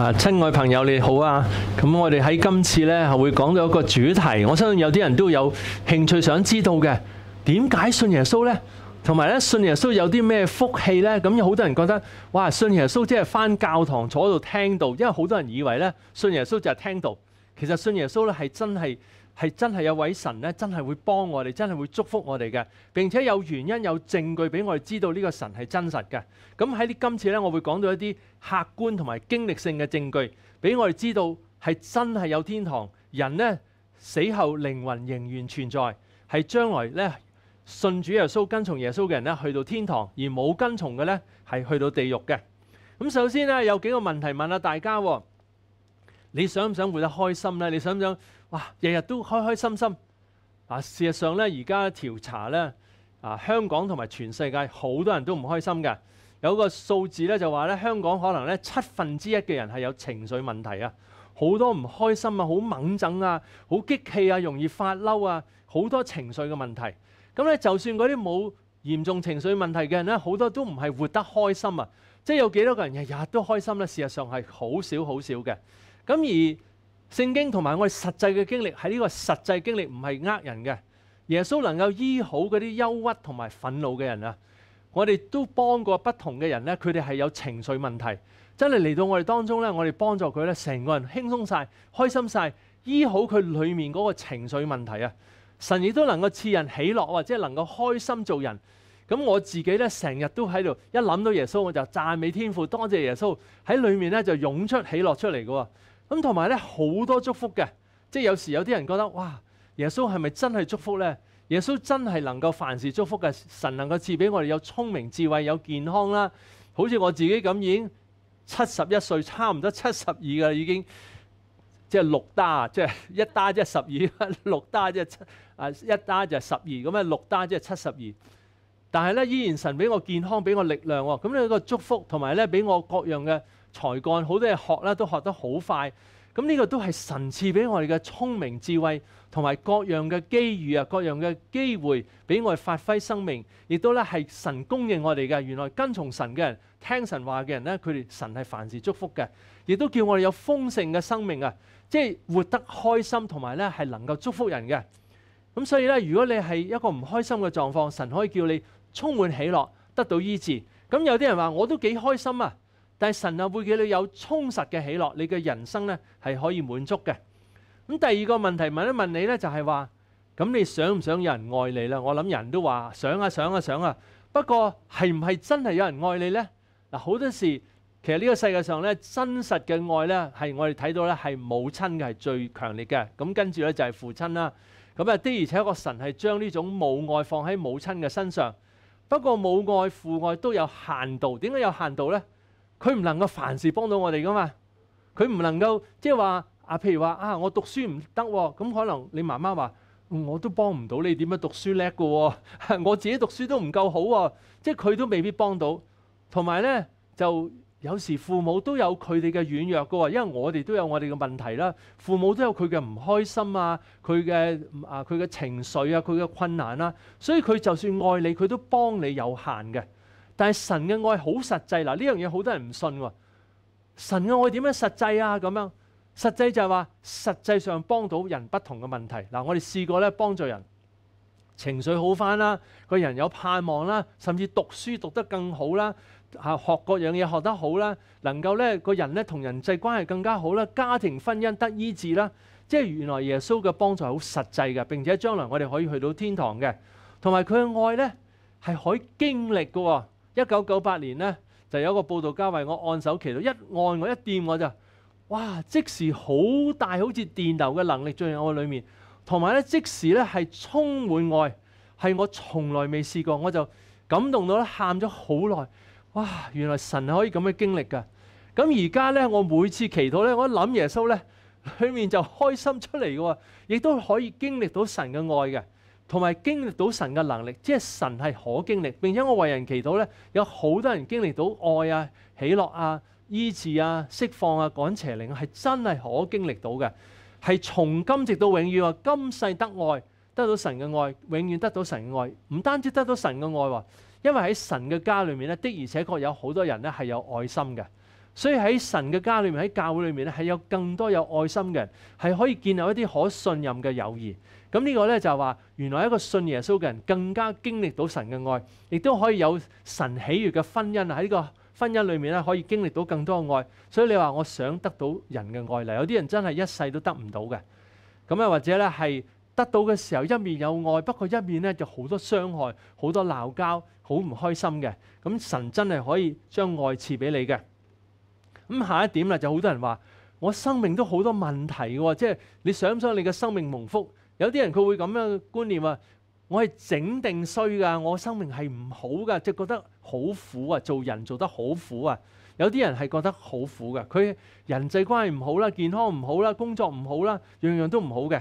啊，親愛朋友你好啊！咁我哋喺今次系會講到一個主題。我相信有啲人都有興趣想知道嘅，點解信耶穌呢？同埋咧，信耶穌有啲咩福氣呢？咁有好多人覺得，哇！信耶穌即係翻教堂坐喺度聽到，因為好多人以為呢，信耶穌就係聽到。其實信耶穌呢，係真係。係真係有位神咧，真係會幫我哋，真係會祝福我哋嘅。並且有原因、有證據俾我哋知道呢個神係真實嘅。咁喺呢今次咧，我會講到一啲客觀同埋經歷性嘅證據，俾我哋知道係真係有天堂。人咧死後靈魂仍然存在，係將來咧信主耶穌、跟從耶穌嘅人咧去到天堂，而冇跟從嘅咧係去到地獄嘅。咁首先咧有幾個問題問下大家：你想唔想活得開心咧？你想唔想？哇！日日都開開心心啊！事實上咧，而家調查咧啊，香港同埋全世界好多人都唔開心嘅。有個數字咧就話咧，香港可能咧七分之一嘅人係有情緒問題啊，好多唔開心啊，好猛憎啊，好激氣啊，容易發嬲啊，好多情緒嘅問題。咁咧，就算嗰啲冇嚴重情緒問題嘅人咧，好多都唔係活得開心啊！即係有幾多個人日日都開心咧？事實上係好少好少嘅。咁而聖經同埋我哋實際嘅經歷，喺呢個實際經歷唔係呃人嘅。耶穌能夠醫好嗰啲憂鬱同埋憤怒嘅人啊，我哋都幫過不同嘅人咧，佢哋係有情緒問題，真係嚟到我哋當中咧，我哋幫助佢咧，成個人輕鬆晒、開心晒，醫好佢裏面嗰個情緒問題啊！神亦都能夠赐人喜樂或者能夠開心做人。咁我自己咧，成日都喺度一諗到耶穌，我就讚美天父，多謝耶穌喺裏面咧就湧出喜樂出嚟嘅喎。咁同埋咧好多祝福嘅，即係有時有啲人覺得哇，耶穌係咪真係祝福咧？耶穌真係能夠凡事祝福嘅，神能夠賜俾我哋有聰明智慧、有健康啦。好似我自己咁，已經七十一歲，差唔多七十二嘅啦，已經即係六打，即係一即係十二，六打即係七啊，一打就係十二咁啊，六打即係七十二。但係咧，依然神俾我健康，俾我力量喎。咁呢個祝福同埋咧，俾我各樣嘅。才干好多嘢学啦，都学得好快。咁呢个都系神赐俾我哋嘅聪明智慧，同埋各样嘅机遇啊，各样嘅机会俾我哋发挥生命，亦都咧系神供应我哋嘅。原来跟从神嘅人，听神话嘅人咧，佢哋神系凡事祝福嘅，亦都叫我哋有丰盛嘅生命啊！即系活得开心，同埋咧系能够祝福人嘅。咁所以咧，如果你系一个唔开心嘅状况，神可以叫你充满喜乐，得到医治。咁有啲人话我都几开心啊！但系神又會叫你有充實嘅喜樂，你嘅人生咧係可以滿足嘅。咁第二個問題問一問你咧，就係話咁你想唔想有人愛你呢？我諗人都話想啊，想啊，想啊。不過係唔係真係有人愛你呢？嗱，好多時其實呢個世界上咧真實嘅愛咧係我哋睇到咧係母親嘅係最強烈嘅。咁跟住咧就係父親啦。咁啊的而且確神係將呢種母愛放喺母親嘅身上。不過母愛父愛都有限度，點解有限度呢？佢唔能夠凡事幫到我哋噶嘛？佢唔能夠即係話啊，譬如話啊，我讀書唔得，咁可能你媽媽話我都幫唔到你點樣讀書叻噶喎？我自己讀書都唔夠好喎，即係佢都未必幫到。同埋咧，就有時父母都有佢哋嘅軟弱噶喎，因為我哋都有我哋嘅問題啦。父母都有佢嘅唔開心啊，佢嘅啊佢嘅情緒啊，佢嘅困難啦，所以佢就算愛你，佢都幫你有限嘅。但系神嘅爱好实际嗱，呢样嘢好多人唔信喎。神嘅爱点样实际啊？咁样实际就系话，实际上帮到人不同嘅问题嗱。我哋试过咧，帮助人情绪好翻啦，个人有盼望啦，甚至读书读得更好啦，吓学各样嘢学得好啦，能够咧个人咧同人际关系更加好啦，家庭婚姻得医治啦。即系原来耶稣嘅帮助好实际嘅，并且将来我哋可以去到天堂嘅。同埋佢嘅爱咧系可以经历嘅。一九九八年咧，就有一个报道家为我按手祈祷，一按我一掂我就，哇！即时好大好似电流嘅能力进入我里面，同埋咧即时咧系充满爱，系我从来未试过，我就感动到咧喊咗好耐。哇！原来神可以咁嘅经历噶，咁而家咧我每次祈祷咧，我谂耶稣咧，里面就开心出嚟嘅，亦都可以经历到神嘅爱嘅。同埋經歷到神嘅能力，即係神係可經歷。並且我為人祈禱咧，有好多人經歷到愛啊、喜樂啊、醫治啊、釋放啊、趕邪靈，係真係可經歷到嘅。係從今直到永遠啊，今世得愛，得到神嘅愛，永遠得到神嘅愛。唔單止得到神嘅愛喎，因為喺神嘅家裏面咧，的而且確有好多人咧係有愛心嘅。所以喺神嘅家裏面，喺教會裏面咧，係有更多有愛心嘅人，係可以建立一啲可信任嘅友誼。咁呢個咧就話，原來一個信耶穌嘅人更加經歷到神嘅愛，亦都可以有神喜悦嘅婚姻喺呢個婚姻裏面咧，可以經歷到更多嘅愛。所以你話我想得到人嘅愛嚟，有啲人真係一世都得唔到嘅。咁啊，或者咧係得到嘅時候一面有愛，不過一面咧就好多傷害、好多鬧交、好唔開心嘅。咁神真係可以將愛賜俾你嘅。咁下一點啦，就好多人話我生命都好多問題嘅喎，即係你想唔想你嘅生命蒙福？有啲人佢會咁樣觀念啊，我係整定衰噶，我生命係唔好噶，即覺得好苦啊，做人做得好苦啊。有啲人係覺得好苦噶，佢人際關係唔好啦，健康唔好啦，工作唔好啦，樣樣都唔好嘅。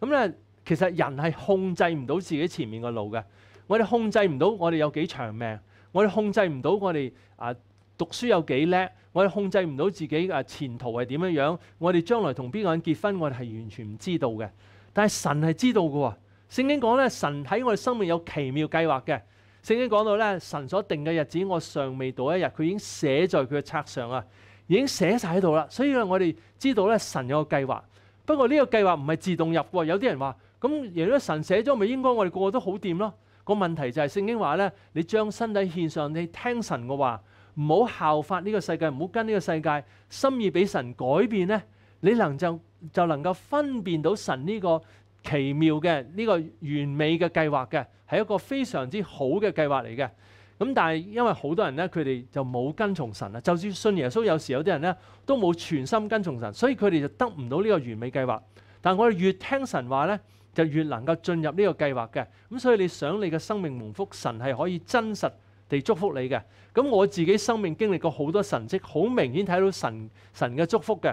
咁咧，其實人係控制唔到自己前面嘅路嘅。我哋控制唔到我哋有幾長命，我哋控制唔到我哋啊讀書有幾叻，我哋控制唔到自己啊前途係點樣樣，我哋將來同邊個人結婚，我哋係完全唔知道嘅。但系神系知道嘅喎，圣经讲咧，神喺我哋生命有奇妙计划嘅。圣经讲到咧，神所定嘅日子我尚未到一日，佢已经写在佢嘅册上啊，已经写晒喺度啦。所以我哋知道咧，神有个计划。不过呢个计划唔系自动入嘅，有啲人话咁，如果神写咗，咪应该我哋个个都好掂咯。个问题就系圣经话咧，你将身体献上，你听神嘅话，唔好效法呢个世界，唔好跟呢个世界，心意俾神改变咧，你能就。就能够分辨到神呢个奇妙嘅呢个完美嘅计划嘅，系一个非常之好嘅计划嚟嘅。咁但系因为好多人咧，佢哋就冇跟从神啊。就算信耶稣，有时有啲人咧都冇全心跟从神，所以佢哋就得唔到呢个完美计划。但我哋越听神话咧，就越能够进入呢个计划嘅。咁所以你想你嘅生命蒙福，神系可以真实地祝福你嘅。咁我自己生命经历过好多神迹，好明显睇到神神嘅祝福嘅。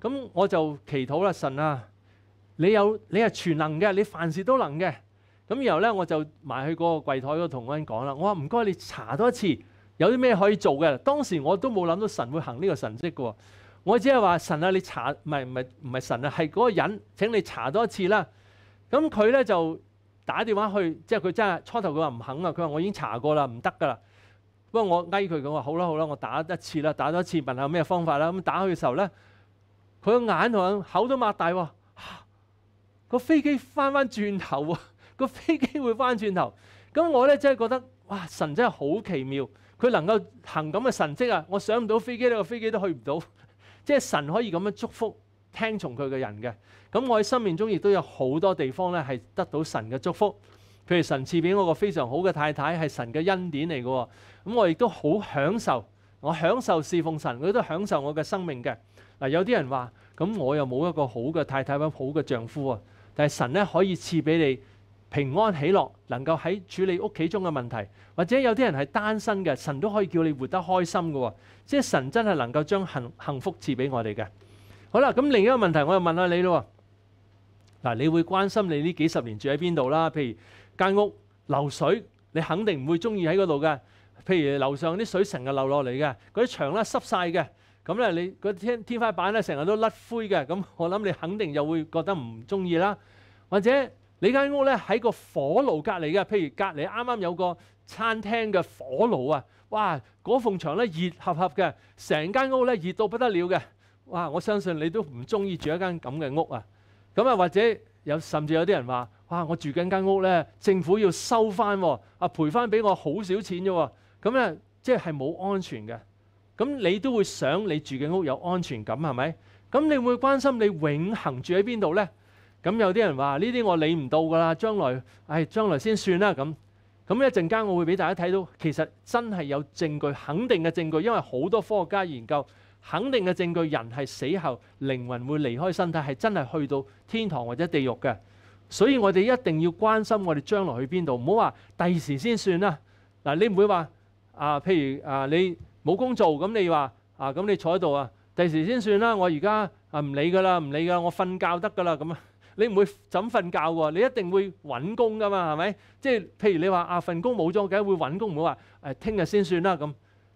咁我就祈禱啦，神啊，你有你係全能嘅，你凡事都能嘅。咁然後咧，我就埋去嗰個櫃台嗰度同嗰人講啦。我話唔該，你查多一次，有啲咩可以做嘅。當時我都冇諗到神會行呢個神跡嘅，我只係話神啊，你查唔係唔系唔系神啊，係嗰個人。請你查多一次啦。咁佢咧就打電話去，即係佢真係初頭佢話唔肯啊。佢話我已經查過啦，唔得㗎啦。不過我嗌佢咁話好啦好啦，我打一次啦，打多一次問下有咩方法啦。咁打去嘅時候咧。佢個眼同口都擘大喎，個飛機翻翻轉頭喎，個飛機會翻轉頭。咁我咧真係覺得哇，神真係好奇妙，佢能夠行咁嘅神蹟啊！我想唔到飛機咧，個飛機都去唔到，即係神可以咁樣祝福聽從佢嘅人嘅。咁我喺生命中亦都有好多地方咧係得到神嘅祝福，譬如神賜俾我個非常好嘅太太，係神嘅恩典嚟嘅。咁我亦都好享受，我享受侍奉神，佢都享受我嘅生命嘅。嗱有啲人話，咁我又冇一個好嘅太太或者好嘅丈夫啊，但係神咧可以賜俾你平安喜樂，能夠喺處理屋企中嘅問題。或者有啲人係單身嘅，神都可以叫你活得開心嘅。即係神真係能夠將幸幸福賜俾我哋嘅。好啦，咁另一個問題，我又問下你咯。嗱，你會關心你呢幾十年住喺邊度啦？譬如間屋漏水，你肯定唔會中意喺嗰度嘅。譬如樓上啲水成日流落嚟嘅，嗰啲牆咧濕晒嘅。咁咧，你個天天花板咧成日都甩灰嘅，咁我諗你肯定又會覺得唔中意啦。或者你間屋咧喺個火爐隔離嘅，譬如隔離啱啱有個餐廳嘅火爐啊，哇！嗰縫牆咧熱合合嘅，成間屋咧熱到不得了嘅，哇！我相信你都唔中意住一間咁嘅屋啊。咁啊，或者有甚至有啲人話：，哇！我住緊間屋咧，政府要收翻，啊賠翻俾我好少錢啫。咁咧，即係冇安全嘅。咁你都會想你住嘅屋有安全感係咪？咁你會關心你永恆住喺邊度呢？咁有啲人話呢啲我理唔到㗎啦，將來唉將來先算啦。咁咁一陣間我會俾大家睇到，其實真係有證據肯定嘅證據，因為好多科學家研究肯定嘅證據，人係死後靈魂會離開身體，係真係去到天堂或者地獄嘅。所以我哋一定要關心我哋將來去邊度，唔好話第時先算啦。嗱，你唔會話啊？譬如啊，你。冇工做，咁你話啊？咁你坐喺度啊？第時先算啦。我而家啊唔理噶啦，唔理噶，我瞓覺得噶啦咁啊。你唔會怎瞓覺喎？你一定會揾工噶嘛，係咪？即係譬如你話啊，份工冇咗，梗係會揾工，唔會話誒聽日先算啦咁。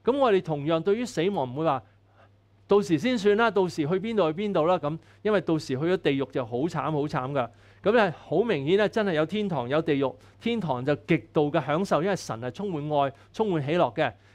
咁我哋同樣對於死亡，唔會話到時先算啦，到時去邊度去邊度啦咁。因為到時去咗地獄就好慘好慘噶。咁咧好明顯咧，真係有天堂有地獄。天堂就極度嘅享受，因為神係充滿愛、充滿喜樂嘅。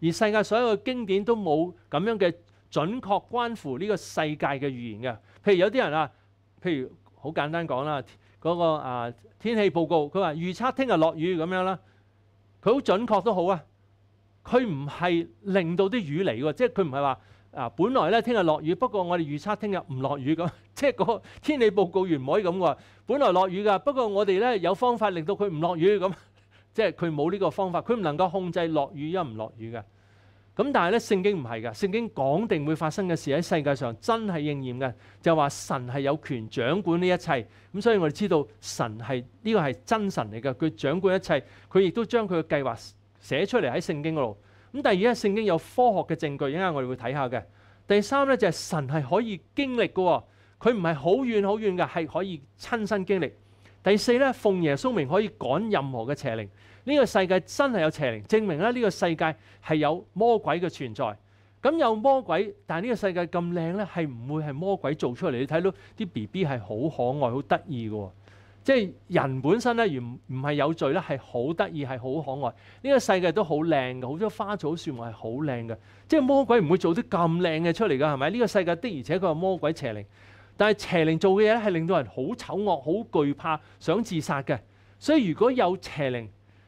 而世界所有嘅經典都冇咁樣嘅準確關乎呢個世界嘅預言嘅。譬如有啲人啊，譬如好簡單講啦，嗰個啊天氣報告，佢話預測聽日落雨咁樣啦，佢好準確都好啊。佢唔係令到啲雨嚟喎，即係佢唔係話啊，本來咧聽日落雨，不過我哋預測聽日唔落雨咁。即係個天氣報告員唔可以咁喎。本來落雨㗎，不過我哋咧有方法令到佢唔落雨咁。即係佢冇呢個方法，佢唔能夠控制落雨陰唔落雨嘅。咁但係咧，聖經唔係㗎，聖經講定會發生嘅事喺世界上真係應驗嘅，就話神係有權掌管呢一切。咁所以我哋知道神係呢個係真神嚟㗎，佢掌管一切，佢亦都將佢嘅計劃寫出嚟喺聖經嗰度。咁第二咧，聖經有科學嘅證據，一陣我哋會睇下嘅。第三咧就係神係可以經歷嘅，佢唔係好遠好遠嘅，係可以親身經歷。第四咧，奉耶穌名可以趕任何嘅邪靈。呢個世界真係有邪靈，證明咧呢個世界係有魔鬼嘅存在。咁有魔鬼，但呢個世界咁靚咧，係唔會係魔鬼做出嚟。你睇到啲 B B 係好可愛、好得意嘅，即係人本身咧，原唔係有罪咧，係好得意、係好可愛。呢個世界都好靚嘅，好多花草樹木係好靚嘅。即係魔鬼唔會做啲咁靚嘅出嚟㗎，係咪？呢個世界的而且確係魔鬼邪靈，但係邪靈做嘅嘢咧係令到人好醜惡、好懼怕、想自殺嘅。所以如果有邪靈，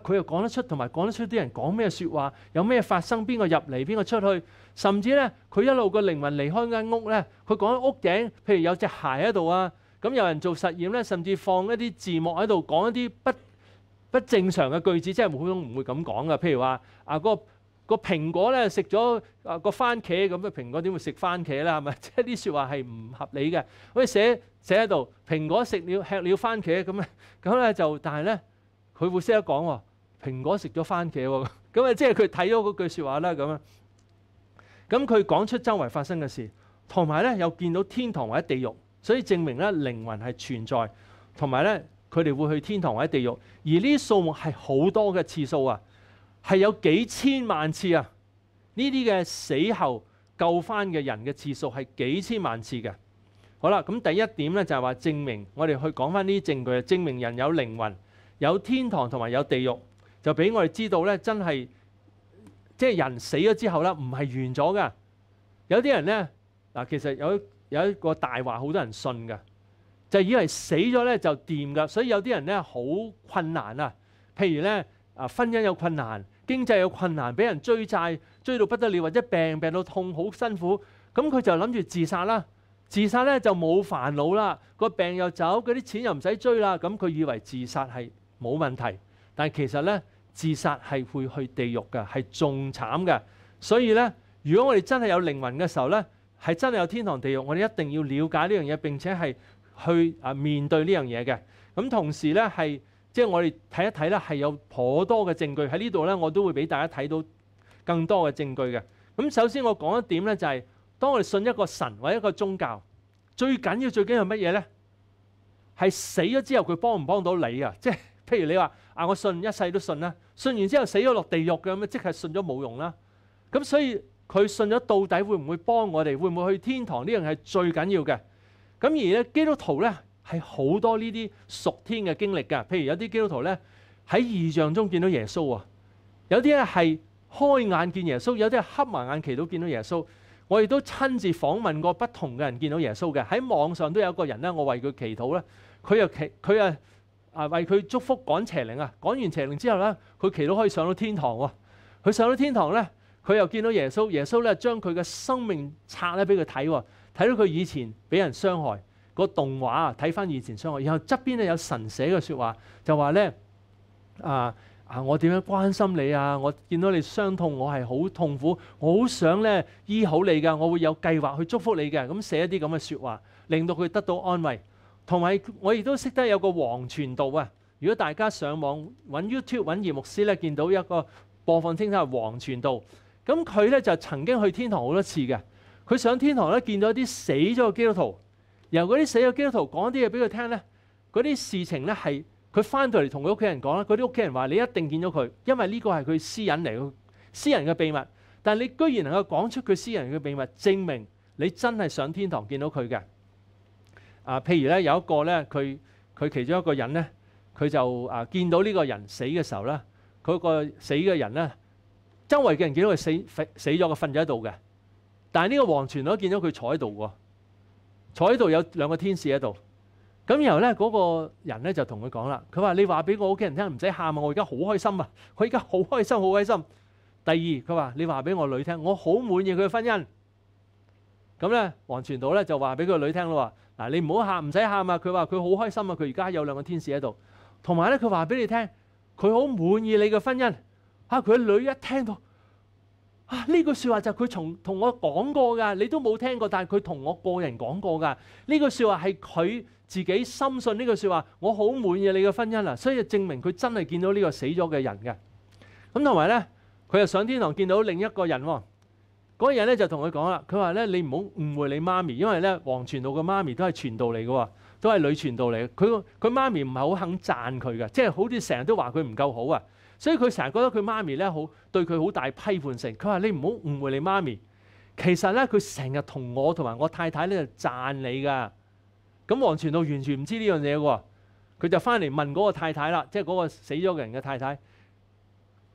佢又講得出，同埋講得出啲人講咩説話，有咩發生，邊個入嚟，邊個出去，甚至咧佢一路個靈魂離開間屋咧，佢講屋頂，譬如有隻鞋喺度啊，咁有人做實驗咧，甚至放一啲字幕喺度講一啲不不正常嘅句子，即係普通唔會咁講噶，譬如話啊個個蘋果咧食咗個番茄咁，蘋果點會食番茄啦？係咪 即係啲説話係唔合理嘅？佢寫寫喺度蘋果食了吃了番茄咁咧，咁咧就但係咧。佢會識得講喎，蘋果食咗番茄喎，咁 啊即係佢睇咗嗰句説話啦。咁樣咁佢講出周圍發生嘅事，同埋咧又見到天堂或者地獄，所以證明咧靈魂係存在，同埋咧佢哋會去天堂或者地獄。而呢啲數目係好多嘅次數啊，係有幾千萬次啊。呢啲嘅死後救翻嘅人嘅次數係幾千萬次嘅。好啦，咁第一點咧就係話證明我哋去講翻呢啲證據，證明人有靈魂。有天堂同埋有地獄，就俾我哋知道咧，真系即系人死咗之後咧，唔係完咗噶。有啲人咧嗱，其實有有一個大話，好多人信噶，就以為死咗咧就掂噶。所以有啲人咧好困難啊，譬如咧啊婚姻有困難，經濟有困難，俾人追債追到不得了，或者病病到痛好辛苦，咁佢就諗住自殺啦。自殺咧就冇煩惱啦，個病又走，嗰啲錢又唔使追啦。咁佢以為自殺係。冇問題，但其實咧，自殺係會去地獄嘅，係仲慘嘅。所以咧，如果我哋真係有靈魂嘅時候咧，係真係有天堂地獄，我哋一定要了解呢樣嘢，並且係去啊面對呢樣嘢嘅。咁同時咧，係即係我哋睇一睇咧，係有頗多嘅證據喺呢度咧，我都會俾大家睇到更多嘅證據嘅。咁首先我講一點咧，就係當我哋信一個神或者一個宗教，最緊要最緊要乜嘢咧？係死咗之後佢幫唔幫到你啊？即係。譬如你話啊，我信一世都信啦，信完之後死咗落地獄嘅咁，即係信咗冇用啦。咁所以佢信咗到底會唔會幫我哋？會唔會去天堂？呢樣係最緊要嘅。咁而咧，基督徒咧係好多呢啲屬天嘅經歷㗎。譬如有啲基督徒咧喺異象中見到耶穌啊，有啲咧係開眼見耶穌，有啲係黑埋眼祈到見到耶穌。我亦都親自訪問過不同嘅人見到耶穌嘅。喺網上都有個人咧，我為佢祈禱咧，佢又祈佢啊。啊，為佢祝福趕邪靈啊！趕完邪靈之後咧，佢祈禱可以上到天堂喎。佢上到天堂咧，佢又見到耶穌，耶穌咧將佢嘅生命拆咧俾佢睇喎。睇到佢以前俾人傷害個動畫啊，睇翻以前傷害。然後側邊咧有神寫嘅説話，就話咧啊啊，我點樣關心你啊？我見到你傷痛，我係好痛苦，我好想咧醫好你噶。我會有計劃去祝福你嘅，咁寫一啲咁嘅説話，令到佢得到安慰。同埋我亦都識得有個黃傳道啊！如果大家上網揾 YouTube 揾葉牧師咧，見到一個播放清晰係黃傳道。咁佢咧就曾經去天堂好多次嘅。佢上天堂咧見到啲死咗嘅基督徒，由嗰啲死咗嘅基督徒講啲嘢俾佢聽咧，嗰啲事情咧係佢翻到嚟同佢屋企人講啦。嗰啲屋企人話：你一定見咗佢，因為呢個係佢私隱嚟嘅私人嘅秘密。但你居然能夠講出佢私人嘅秘密，證明你真係上天堂見到佢嘅。啊，譬如咧有一個咧，佢佢其中一個人咧，佢就啊見到呢個人死嘅時候咧，佢個死嘅人咧，周圍嘅人見到佢死死咗，佢瞓咗喺度嘅。但係呢個黃泉道見到佢坐喺度喎，坐喺度有兩個天使喺度。咁然後咧嗰個人咧就同佢講啦，佢話：你話俾我屋企人聽，唔使喊啊！我而家好開心啊！佢而家好開心，好開心。第二，佢話：你話俾我女聽，我好滿意佢嘅婚姻。咁咧黃泉道咧就話俾佢女聽啦。嗱，你唔好喊，唔使喊啊！佢話佢好開心啊，佢而家有兩個天使喺度。同埋咧，佢話俾你聽，佢好滿意你嘅婚姻。嚇，佢女一聽到啊，呢句説話就佢從同我講過噶，你都冇聽過，但係佢同我個人講過噶。呢句説話係佢自己深信呢句説話，我好滿意你嘅婚姻啊，所以證明佢真係見到呢個死咗嘅人嘅。咁同埋咧，佢又上天堂見到另一個人喎。嗰日人咧就同佢講啦，佢話咧你唔好誤會你媽咪，因為咧黃泉道嘅媽咪都係傳道嚟嘅喎，都係女傳道嚟。佢佢媽咪唔係好肯讚佢嘅，即係好似成日都話佢唔夠好啊，所以佢成日覺得佢媽咪咧好對佢好大批判性。佢話你唔好誤會你媽咪，其實咧佢成日同我同埋我太太咧就讚你㗎。咁黃泉道完全唔知呢樣嘢喎，佢就翻嚟問嗰個太太啦，即係嗰個死咗嘅人嘅太太。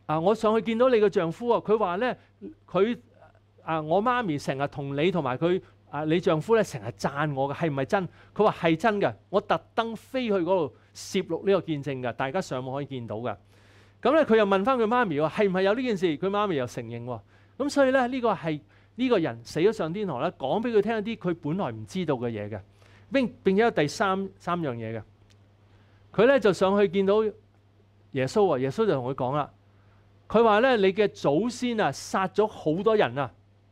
啊，我上去見到你嘅丈夫啊，佢話咧佢。啊！我媽咪成日同你同埋佢啊，你丈夫咧成日讚我嘅，系唔係真？佢話係真嘅，我特登飛去嗰度攝錄呢個見證嘅，大家上網可以見到嘅。咁咧，佢又問翻佢媽咪喎，係唔係有呢件事？佢媽咪又承認喎。咁所以咧，呢個係呢個人死咗上天堂咧，講俾佢聽啲佢本來唔知道嘅嘢嘅。並並且有第三三樣嘢嘅，佢咧就上去見到耶穌喎。耶穌就同佢講啦，佢話咧：你嘅祖先啊，殺咗好多人啊！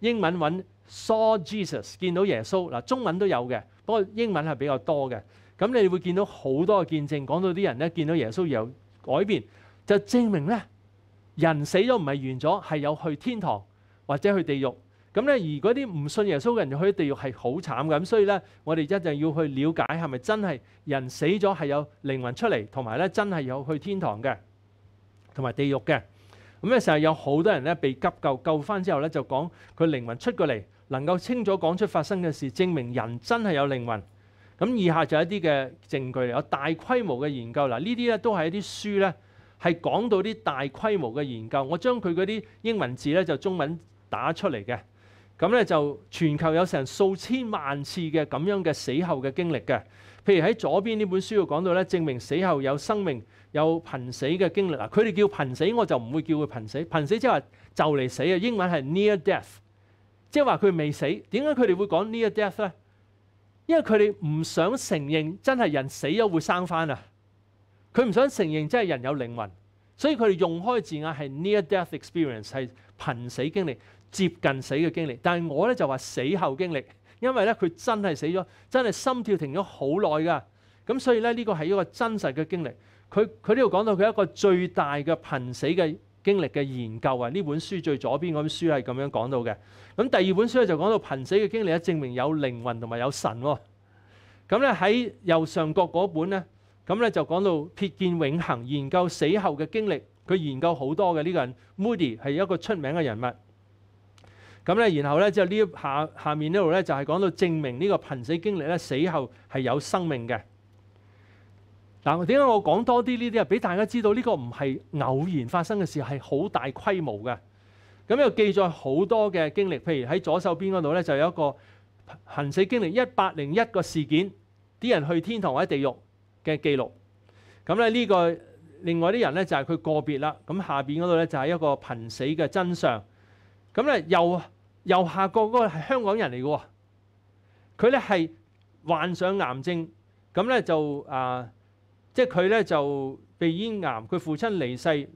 英文揾 saw Jesus 見到耶穌嗱中文都有嘅，不過英文係比較多嘅。咁你會見到好多嘅見證，講到啲人咧見到耶穌有改變，就證明咧人死咗唔係完咗，係有去天堂或者去地獄。咁咧而嗰啲唔信耶穌嘅人去地獄係好慘嘅。咁所以咧我哋一定要去了解係咪真係人死咗係有靈魂出嚟，同埋咧真係有去天堂嘅，同埋地獄嘅。咁嘅時候有好多人咧被急救救翻之後咧就講佢靈魂出過嚟，能夠清楚講出發生嘅事，證明人真係有靈魂。咁以下就一啲嘅證據嚟，有大規模嘅研究嗱，呢啲咧都係一啲書咧係講到啲大規模嘅研究。我將佢嗰啲英文字咧就中文打出嚟嘅。咁咧就全球有成數千萬次嘅咁樣嘅死後嘅經歷嘅，譬如喺左邊呢本書要講到咧，證明死後有生命有濒死嘅經歷。啊。佢哋叫濒死，我就唔會叫佢濒死。濒死即係話就嚟死啊，英文係 near death，即係話佢未死。點解佢哋會講 near death 咧？因為佢哋唔想承認真係人死咗會生翻啊！佢唔想承認真係人有靈魂，所以佢哋用開字眼係 near death experience 係濒死經歷。接近死嘅經歷，但係我咧就話死後經歷，因為咧佢真係死咗，真係心跳停咗好耐㗎。咁所以咧呢個係一個真實嘅經歷。佢佢呢度講到佢一個最大嘅貧死嘅經歷嘅研究啊。呢本書最左邊嗰本書係咁樣講到嘅。咁第二本書咧就講到貧死嘅經歷咧，證明有靈魂同埋有神喎。咁咧喺右上角嗰本咧，咁咧就講到瞥見永恆研究死後嘅經歷，佢研究好多嘅呢個人 Moody 係一個出名嘅人物。咁咧，然後咧，之後呢下下面呢度咧，就係講到證明呢個貧死經歷咧，死後係有生命嘅。嗱，點解我講多啲呢啲啊？俾大家知道呢個唔係偶然發生嘅事，係好大規模嘅。咁又記載好多嘅經歷，譬如喺左手邊嗰度咧，就有一個貧死經歷一百零一個事件，啲人去天堂或者地獄嘅記錄。咁咧呢個另外啲人咧就係佢個別啦。咁下邊嗰度咧就係一個貧死嘅真相。咁咧又。右下角嗰個係香港人嚟嘅，佢咧係患上癌症，咁咧就啊，即係佢咧就鼻咽癌，佢父親離世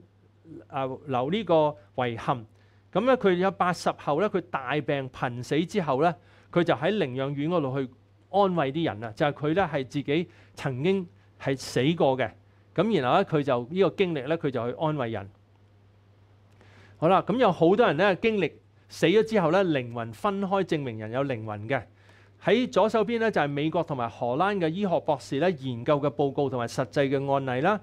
啊，留呢個遺憾。咁咧佢有八十後咧，佢大病貧死之後咧，佢就喺靈養院嗰度去安慰啲人啊，就係佢咧係自己曾經係死過嘅，咁然後咧佢就呢個經歷咧，佢就去安慰人。好啦，咁有好多人咧經歷。死咗之後咧，靈魂分開，證明人有靈魂嘅。喺左手邊咧，就係美國同埋荷蘭嘅醫學博士咧研究嘅報告同埋實際嘅案例啦。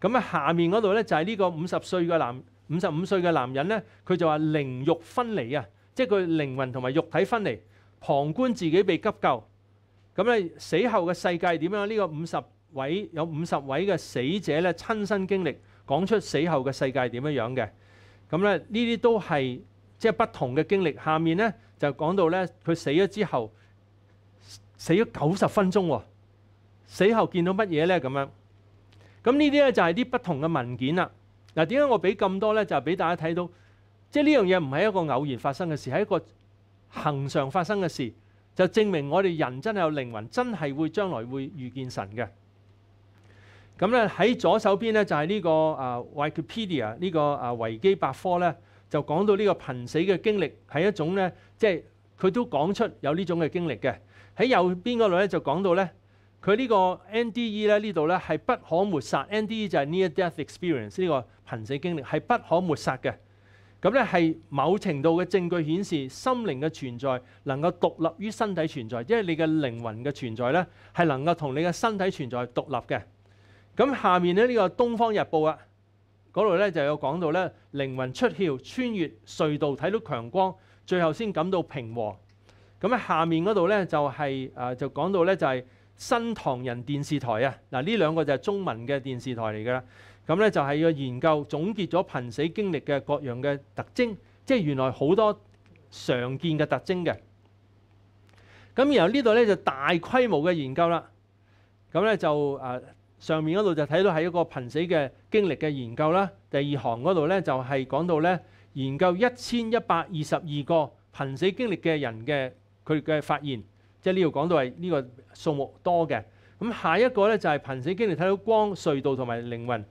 咁啊，下面嗰度咧就係呢個五十歲嘅男，五十五歲嘅男人咧，佢就話靈肉分離啊，即係佢靈魂同埋肉體分離，旁觀自己被急救。咁咧，死後嘅世界點樣？呢個五十位有五十位嘅死者咧，親身經歷講出死後嘅世界點樣樣嘅。咁咧，呢啲都係。即係不同嘅經歷。下面咧就講到咧，佢死咗之後，死咗九十分鐘。死後見到乜嘢咧？咁樣。咁呢啲咧就係啲不同嘅文件啦。嗱，點解我俾咁多咧？就俾大家睇到，即係呢樣嘢唔係一個偶然發生嘅事，係一個恒常發生嘅事，就證明我哋人真係有靈魂，真係會將來會遇見神嘅。咁咧喺左手邊咧就係呢個啊 Wikipedia 呢個啊維基百科咧。就講到呢個貧死嘅經歷係一種咧，即係佢都講出有呢種嘅經歷嘅。喺右邊嗰度咧就講到咧，佢呢個 NDE 咧呢度咧係不可抹殺。NDE 就係 near death experience 呢個貧死經歷係不可抹殺嘅。咁咧係某程度嘅證據顯示心靈嘅存在能夠獨立於身體存在，因為你嘅靈魂嘅存在咧係能夠同你嘅身體存在獨立嘅。咁下面咧呢個《東方日報》啊。嗰度咧就有講到咧靈魂出竅穿越隧道睇到強光，最後先感到平和。咁喺下面嗰度咧就係誒就講到咧就係新唐人電視台啊嗱呢兩個就係中文嘅電視台嚟噶啦。咁咧就係要研究總結咗貧死經歷嘅各樣嘅特徵，即係原來好多常見嘅特徵嘅。咁然後呢度咧就大規模嘅研究啦。咁咧就誒。上面嗰度就睇到係一個貧死嘅經歷嘅研究啦。第二行嗰度咧就係講到咧研究一千一百二十二個貧死經歷嘅人嘅佢嘅發現，即係呢度講到係呢個數目多嘅。咁下一個咧就係貧死經歷睇到光隧道同埋靈魂。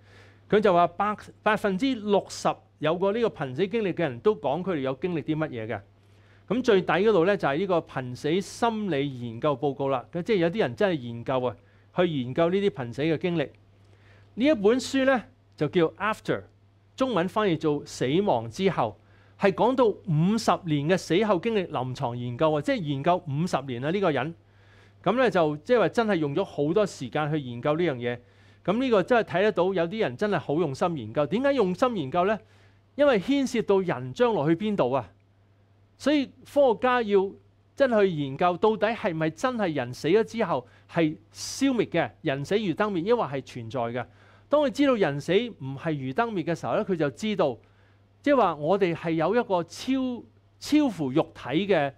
佢就話百百分之六十有過呢個貧死經歷嘅人都講佢哋有經歷啲乜嘢嘅。咁最底嗰度咧就係呢個貧死心理研究報告啦。佢即係有啲人真係研究啊！去研究呢啲貧死嘅經歷，呢一本書呢，就叫《After》，中文翻譯做《死亡之後》，係講到五十年嘅死後經歷臨床研究啊，即係研究五十年啊呢個人，咁咧就即係話真係用咗好多時間去研究呢樣嘢，咁呢個真係睇得到有啲人真係好用心研究。點解用心研究呢？因為牽涉到人將來去邊度啊，所以科學家要。真去研究到底係咪真係人死咗之後係消滅嘅？人死如燈滅，抑或係存在嘅？當佢知道人死唔係如燈滅嘅時候咧，佢就知道，即係話我哋係有一個超超乎肉體嘅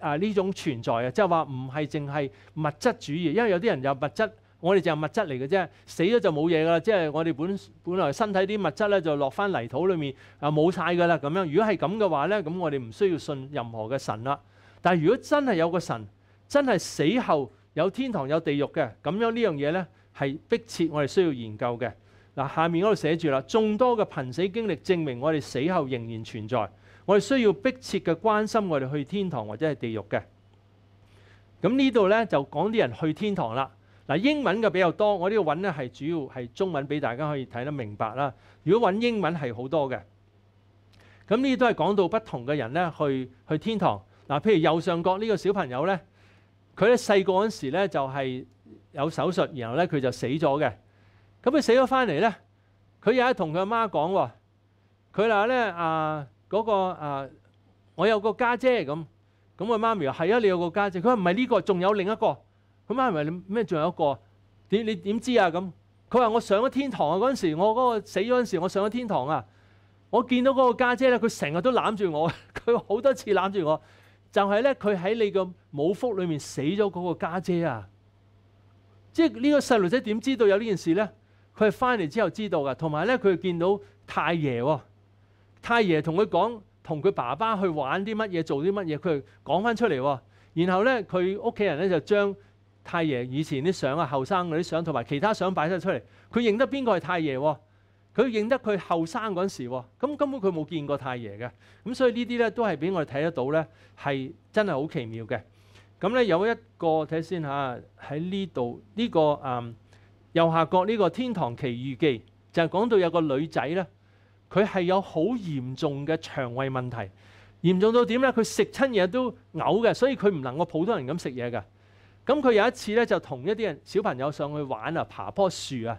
啊呢種存在即系話唔係淨係物質主義。因為有啲人有物質，我哋就係物質嚟嘅啫，死咗就冇嘢噶啦。即係我哋本本來身體啲物質咧，就落翻泥土裏面啊，冇晒噶啦咁樣。如果係咁嘅話咧，咁我哋唔需要信任何嘅神啦。但如果真係有個神，真係死後有天堂有地獄嘅，咁樣呢樣嘢呢，係迫切我哋需要研究嘅。嗱，下面嗰度寫住啦，眾多嘅貧死經歷證明我哋死後仍然存在，我哋需要迫切嘅關心我哋去天堂或者係地獄嘅。咁呢度呢，就講啲人去天堂啦。嗱，英文嘅比較多，我呢度揾呢係主要係中文俾大家可以睇得明白啦。如果揾英文係好多嘅，咁呢都係講到不同嘅人呢去去天堂。嗱，譬如右上角呢個小朋友咧，佢咧細個嗰時咧就係有手術，然後咧佢就死咗嘅。咁佢死咗翻嚟咧，佢有同佢阿媽講喎。佢話咧啊，嗰個啊，我有個家姐咁。咁阿媽咪話係啊，你有個家姐。佢話唔係呢個，仲有另一個。咁阿媽咪話咩？仲有一個？點你點知啊？咁佢話我上咗天堂啊！嗰陣時我嗰個死嗰陣時，我上咗天堂啊！我見到嗰個家姐咧，佢成日都攬住我，佢好多次攬住我。就係咧，佢喺你個冇福裏面死咗嗰個家姐啊！即係呢個細路仔點知道有呢件事咧？佢係翻嚟之後知道噶，同埋咧佢見到太爺喎，太爺同佢講，同佢爸爸去玩啲乜嘢，做啲乜嘢，佢講翻出嚟。然後咧，佢屋企人咧就將太爺以前啲相啊、後生嗰啲相，同埋其他相擺晒出嚟，佢認得邊個係太爺喎？佢認得佢後生嗰時喎，咁根本佢冇見過太爺嘅，咁所以呢啲咧都係俾我哋睇得到咧，係真係好奇妙嘅。咁咧有一個睇先嚇，喺呢度呢個嗯右下角呢個《天堂奇遇記》，就係講到有個女仔咧，佢係有好嚴重嘅腸胃問題，嚴重到點咧？佢食親嘢都嘔嘅，所以佢唔能夠普通人咁食嘢噶。咁佢有一次咧就同一啲人小朋友上去玩啊，爬棵樹啊。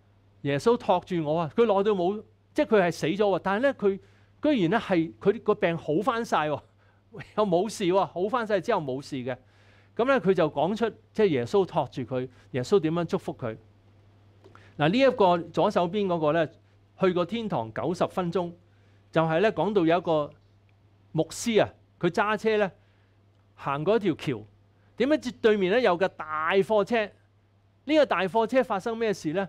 耶穌托住我啊！佢耐到冇，即係佢係死咗喎。但係咧，佢居然咧係佢個病好翻晒喎，又冇事喎，好翻晒之後冇事嘅。咁咧，佢就講出即係耶穌托住佢，耶穌點樣祝福佢嗱？呢一個左手邊嗰個咧，去個天堂九十分鐘，就係咧講到有一個牧師啊，佢揸車咧行一條橋，點解對面咧有架大貨車？呢個大貨車發生咩事咧？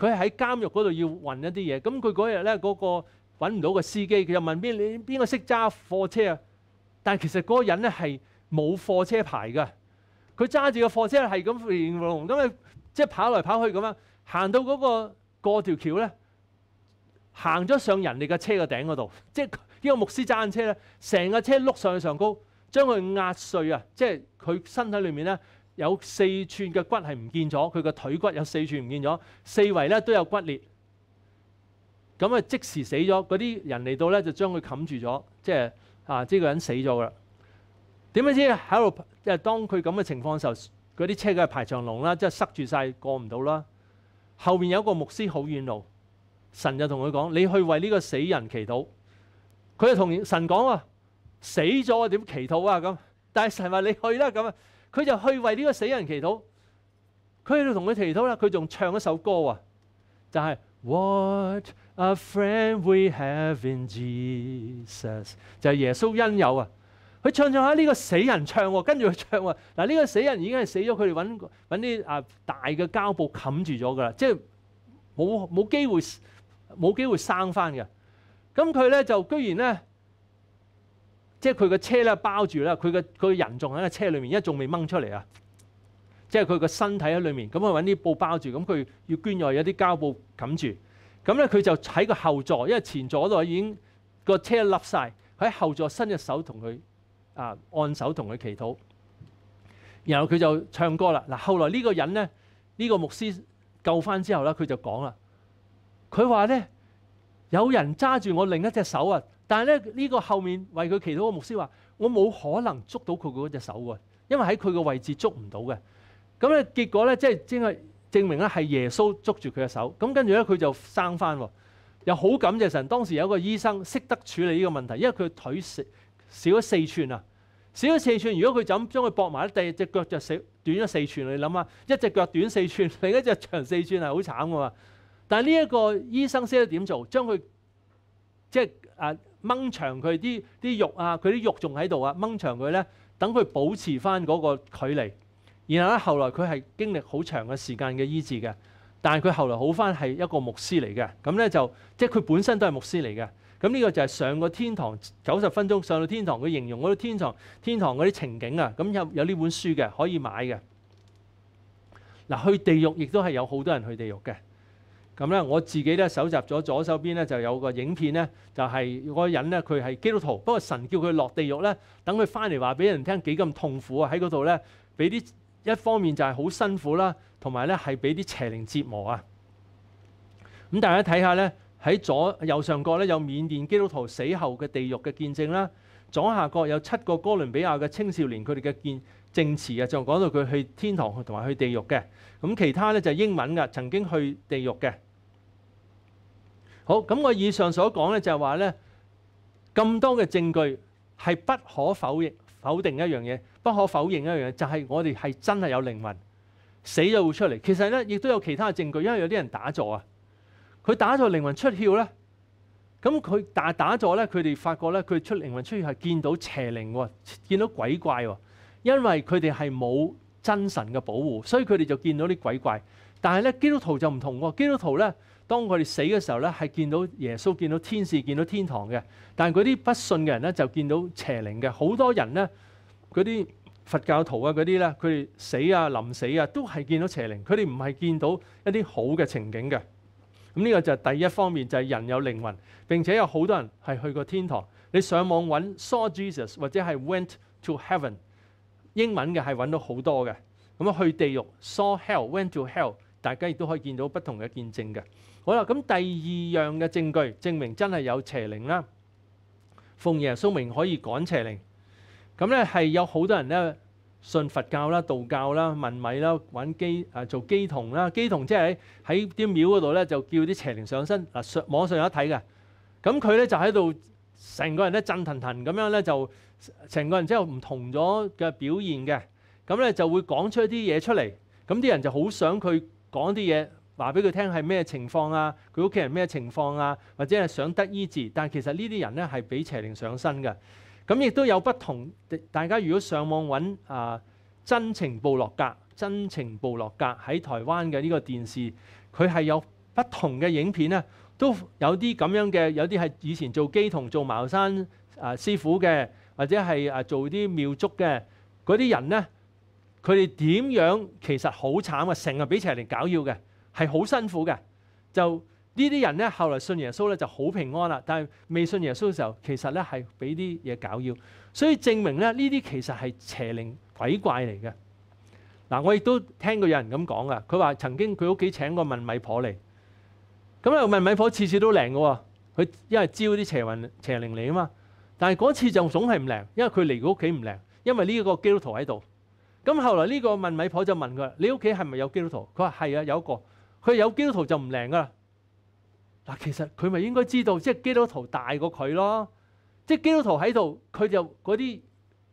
佢喺監獄嗰度要運一啲嘢，咁佢嗰日咧嗰個揾唔到個司機，佢就問邊你邊個識揸貨車啊？但其實嗰個人咧係冇貨車牌嘅，佢揸住個貨車係咁連龍咁去即係跑來跑去咁樣，行到嗰個過條橋咧，行咗上人哋嘅車個頂嗰度，即係呢個牧師揸緊車咧，成架車碌上去上高，將佢壓碎啊！即係佢身體裏面咧。有四寸嘅骨系唔见咗，佢个腿骨有四寸唔见咗，四围咧都有骨裂，咁啊即时死咗。嗰啲人嚟到咧就将佢冚住咗，即系啊，即个人死咗啦。点解知喺度？即系当佢咁嘅情况嘅时候，嗰啲车嘅排长龙啦，即系塞住晒，过唔到啦。后面有一个牧师好远路，神就同佢讲：你去为呢个死人祈祷。佢就同神讲：啊，死咗我点祈祷啊？咁，但系神话你去啦咁啊。佢就去為呢個死人祈禱，佢喺度同佢祈禱啦，佢仲唱一首歌啊，就係 What a friend we have in Jesus，就係耶穌恩友啊，佢唱唱下呢個死人唱喎，跟住佢唱喎，嗱呢個死人已經係死咗，佢哋揾揾啲啊大嘅膠布冚住咗噶啦，即係冇冇機會冇机会生翻嘅，咁佢咧就居然咧。即係佢個車咧包住啦，佢個佢人仲喺個車裏面，因為仲未掹出嚟啊！即係佢個身體喺裏面，咁佢揾啲布包住，咁佢要捐入有啲膠布冚住。咁咧佢就喺個後座，因為前座嗰度已經個車晒，佢喺後座伸隻手同佢啊按手同佢祈禱。然後佢就唱歌啦。嗱，後來呢個人咧，呢個牧師救翻之後咧，佢就講啦。佢話咧，有人揸住我另一隻手啊！但係咧，呢個後面為佢祈禱嘅牧師話：我冇可能捉到佢嗰隻手喎，因為喺佢個位置捉唔到嘅。咁咧結果咧，即係即係證明咧係耶穌捉住佢隻手。咁跟住咧佢就生翻喎，又好感謝神。當時有個醫生識得處理呢個問題，因為佢腿少少咗四寸啊，少咗四寸。如果佢就咁將佢搏埋，第二隻腳就少短咗四寸。你諗下，一隻腳短四寸，另一隻長四寸係好慘噶嘛。但係呢一個醫生識得點做，將佢即係啊～掹長佢啲啲肉啊，佢啲肉仲喺度啊，掹長佢咧，等佢保持翻嗰個距離。然後咧，後來佢係經歷好長嘅時間嘅醫治嘅，但係佢後來好翻係一個牧師嚟嘅。咁咧就即係佢本身都係牧師嚟嘅。咁呢個就係上個天堂九十分鐘上到天堂佢形容，嗰天堂天堂嗰啲情景啊。咁有有呢本書嘅可以買嘅。嗱，去地獄亦都係有好多人去地獄嘅。咁咧，我自己咧搜集咗左手邊咧就有個影片咧，就係嗰個人咧佢係基督徒，不過神叫佢落地獄咧，等佢翻嚟話俾人聽幾咁痛苦啊！喺嗰度咧，俾啲一方面就係好辛苦啦，同埋咧係俾啲邪靈折磨啊。咁大家睇下咧，喺左右上角咧有緬甸基督徒死後嘅地獄嘅見證啦，左下角有七個哥倫比亞嘅青少年佢哋嘅見證詞啊，就講到佢去天堂同埋去地獄嘅。咁其他咧就係英文噶，曾經去地獄嘅。好咁，我以上所講咧就係話咧咁多嘅證據係不可否認否定一樣嘢，不可否認一樣嘢就係我哋係真係有靈魂，死咗會出嚟。其實咧亦都有其他嘅證據，因為有啲人打坐啊，佢打坐靈魂出竅咧，咁佢但打坐咧，佢哋發覺咧佢出靈魂出現係見到邪靈喎，見到鬼怪喎，因為佢哋係冇真神嘅保護，所以佢哋就見到啲鬼怪。但係咧基督徒就唔同喎，基督徒咧。當佢哋死嘅時候咧，係見到耶穌、見到天使、見到天堂嘅。但係嗰啲不信嘅人咧，就見到邪靈嘅。好多人咧，嗰啲佛教徒啊、嗰啲咧，佢哋死啊、臨死啊，都係見到邪靈。佢哋唔係見到一啲好嘅情景嘅。咁呢個就係第一方面，就係人有靈魂。並且有好多人係去過天堂。你上網揾 saw Jesus 或者係 went to heaven，英文嘅係揾到好多嘅。咁啊去地獄 saw hell went to hell，大家亦都可以見到不同嘅見證嘅。好啦，咁第二樣嘅證據證明真係有邪靈啦。奉耶穌明可以趕邪靈，咁咧係有好多人咧信佛教啦、道教啦、問米啦、揾機啊做基童啦。基童即係喺喺啲廟嗰度咧，就叫啲邪靈上身。嗱，網上有得睇嘅，咁佢咧就喺度成個人咧震騰騰咁樣咧，就成個人之後唔同咗嘅表現嘅，咁咧就會講出一啲嘢出嚟，咁啲人就好想佢講啲嘢。話俾佢聽係咩情況啊？佢屋企人咩情況啊？或者係想得醫治，但其實呢啲人咧係俾邪靈上身嘅。咁亦都有不同。大家如果上網揾啊《真情部落格》，《真情部落格》喺台灣嘅呢個電視，佢係有不同嘅影片咧，都有啲咁樣嘅，有啲係以前做基同做茅山啊師傅嘅，或者係啊做啲妙祝嘅嗰啲人咧，佢哋點樣其實好慘啊！成日俾邪靈搞要嘅。係好辛苦嘅，就呢啲人咧，後來信耶穌咧就好平安啦。但係未信耶穌嘅時候，其實咧係俾啲嘢搞擾，所以證明咧呢啲其實係邪靈鬼怪嚟嘅。嗱，我亦都聽過有人咁講噶，佢話曾經佢屋企請過問米婆嚟，咁啊問米婆次次都靈嘅喎，佢因為招啲邪魂邪靈嚟啊嘛。但係嗰次就總係唔靈，因為佢嚟佢屋企唔靈，因為呢個基督徒喺度。咁後來呢個問米婆就問佢：，你屋企係咪有基督徒？佢話係啊，有一個。佢有基督徒就唔灵噶啦！嗱，其實佢咪應該知道，即係基督徒大過佢咯。即係基督徒喺度，佢就嗰啲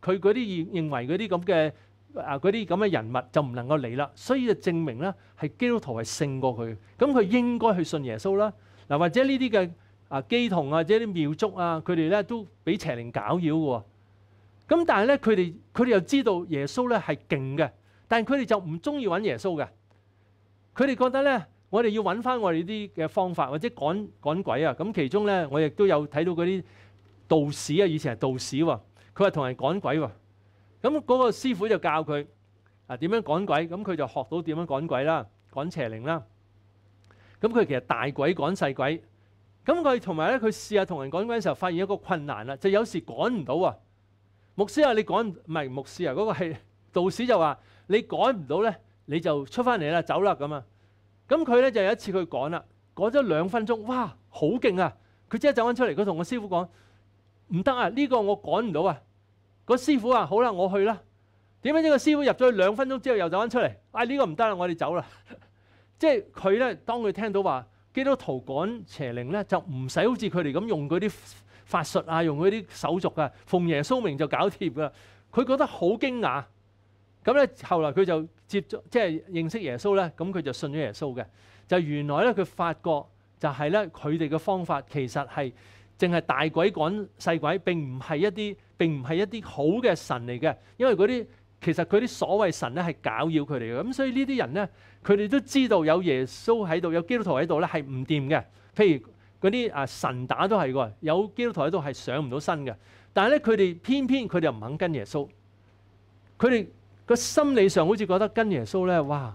佢嗰啲認认為嗰啲咁嘅啊嗰啲咁嘅人物就唔能夠嚟啦。所以就證明咧，係基督徒係勝過佢。咁佢應該去信耶穌啦。嗱，或者呢啲嘅啊基童啊，或者啲苗族啊，佢哋咧都俾邪靈搞擾嘅。咁但係咧，佢哋佢哋又知道耶穌咧係勁嘅，但系佢哋就唔中意揾耶穌嘅。佢哋覺得咧，我哋要揾翻我哋啲嘅方法，或者趕趕鬼啊！咁其中咧，我亦都有睇到嗰啲道士啊，以前係道士喎，佢話同人趕鬼喎。咁嗰個師傅就教佢啊點樣趕鬼，咁佢就學到點樣趕鬼啦，趕邪靈啦。咁佢其實大鬼趕細鬼，咁佢同埋咧，佢試下同人趕鬼嘅時候，發現一個困難啦，就有時趕唔到啊！牧師啊，你趕唔係牧師啊？嗰個係道士就話你趕唔到咧。你就出翻嚟啦，走啦咁啊！咁佢咧就有一次佢趕啦，趕咗兩分鐘，哇，好勁啊！佢即刻走翻出嚟，佢同個師傅講：唔得啊，呢個我趕唔到啊！個師傅啊，好啦，我去啦。點解呢個師傅入咗去兩分鐘之後又走翻出嚟？啊，呢個唔得啦，我哋走啦！即係佢咧，當佢聽到話基督徒趕邪靈咧，就唔使好似佢哋咁用嗰啲法術啊，用嗰啲手續啊，奉耶穌名就搞掂噶。佢覺得好驚訝。咁咧，後來佢就接觸，即係認識耶穌咧。咁佢就信咗耶穌嘅。就原來咧，佢發覺就係咧，佢哋嘅方法其實係淨係大鬼趕細鬼，並唔係一啲並唔係一啲好嘅神嚟嘅。因為嗰啲其實佢啲所謂神咧係搞擾佢哋嘅。咁所以呢啲人咧，佢哋都知道有耶穌喺度，有基督徒喺度咧係唔掂嘅。譬如嗰啲啊神打都係喎，有基督徒喺度係上唔到身嘅。但係咧，佢哋偏偏佢哋又唔肯跟耶穌，佢哋。個心理上好似覺得跟耶穌咧，哇！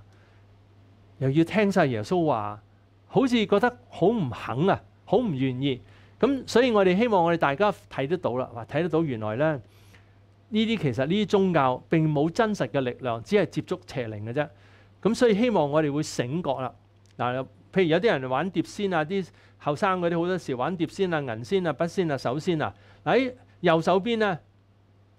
又要聽晒耶穌話，好似覺得好唔肯啊，好唔願意。咁所以我哋希望我哋大家睇得到啦，話睇得到原來咧呢啲其實呢啲宗教並冇真實嘅力量，只係接觸邪靈嘅啫。咁所以希望我哋會醒覺啦。嗱，譬如有啲人玩碟仙啊，啲後生嗰啲好多時玩碟仙啊、銀仙啊、筆仙啊、手仙啊，喺右手邊啊。